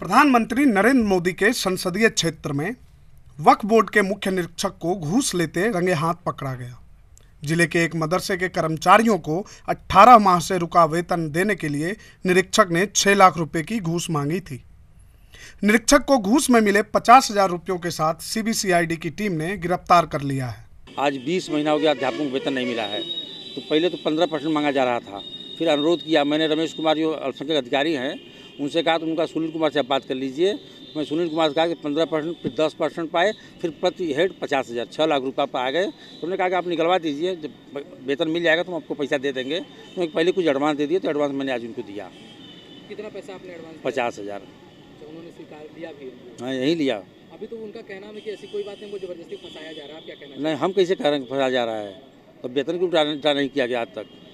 प्रधानमंत्री नरेंद्र मोदी के संसदीय क्षेत्र में वक्फ बोर्ड के मुख्य निरीक्षक को घूस लेते रंगे हाथ पकड़ा गया जिले के एक मदरसे के कर्मचारियों को 18 माह से रुका वेतन देने के लिए निरीक्षक ने 6 लाख रुपए की घूस मांगी थी निरीक्षक को घूस में मिले पचास हजार रुपयों के साथ सीबीसीआईडी की टीम ने गिरफ्तार कर लिया है आज 20 महीना हो गया अध्यापकों को वेतन नहीं मिला है तो पहले तो 15 परसेंट मांगा जा रहा था फिर अनुरोध किया मैंने रमेश कुमार जो अल्पसंख्यक अधिकारी हैं उनसे कहा तो उनका सुनील कुमार से आप बात कर लीजिए तो मैं सुनील कुमार से कहा कि पंद्रह परसेंट फिर दस परसेंट पाए फिर प्रति हेड पचास हज़ार छः लाख रुपये पर आ गए तो उन्होंने कहा कि आप निकलवा दीजिए जब वेतन मिल जाएगा तो हम आपको पैसा दे देंगे तो मैं पहले कुछ एडवांस दे दिए तो एडवांस मैंने आज उनको दिया कितना पैसा आपने एडवांस पचास हज़ार अच्छा, उन्होंने स्वीकार दिया भी हाँ यही लिया अभी तो उनका कहना है कि ऐसी कोई बात नहीं वो जबरदस्ती फंसाया जा रहा है आप क्या कहना नहीं हम कैसे कह रहे हैं फंसाया जा रहा है तो वेतन क्यों नहीं किया गया आज तक